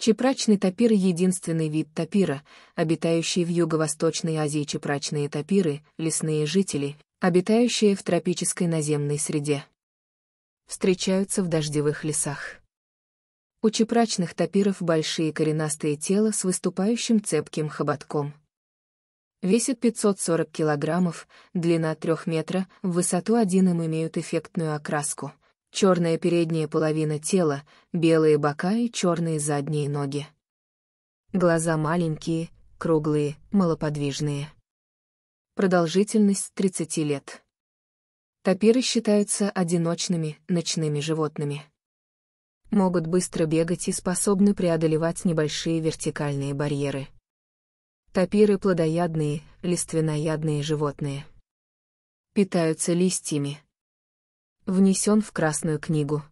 Чепрачный тапир — единственный вид тапира, обитающий в Юго-Восточной Азии чепрачные тапиры, лесные жители, обитающие в тропической наземной среде. Встречаются в дождевых лесах. У чепрачных тапиров большие коренастые тела с выступающим цепким хоботком. Весят 540 килограммов, длина 3 метра, в высоту 1 им имеют эффектную окраску черная передняя половина тела, белые бока и черные задние ноги. Глаза маленькие, круглые, малоподвижные. Продолжительность 30 лет. Тапиры считаются одиночными, ночными животными. Могут быстро бегать и способны преодолевать небольшие вертикальные барьеры. Тапиры плодоядные, лиственноядные животные. Питаются листьями, внесен в Красную книгу.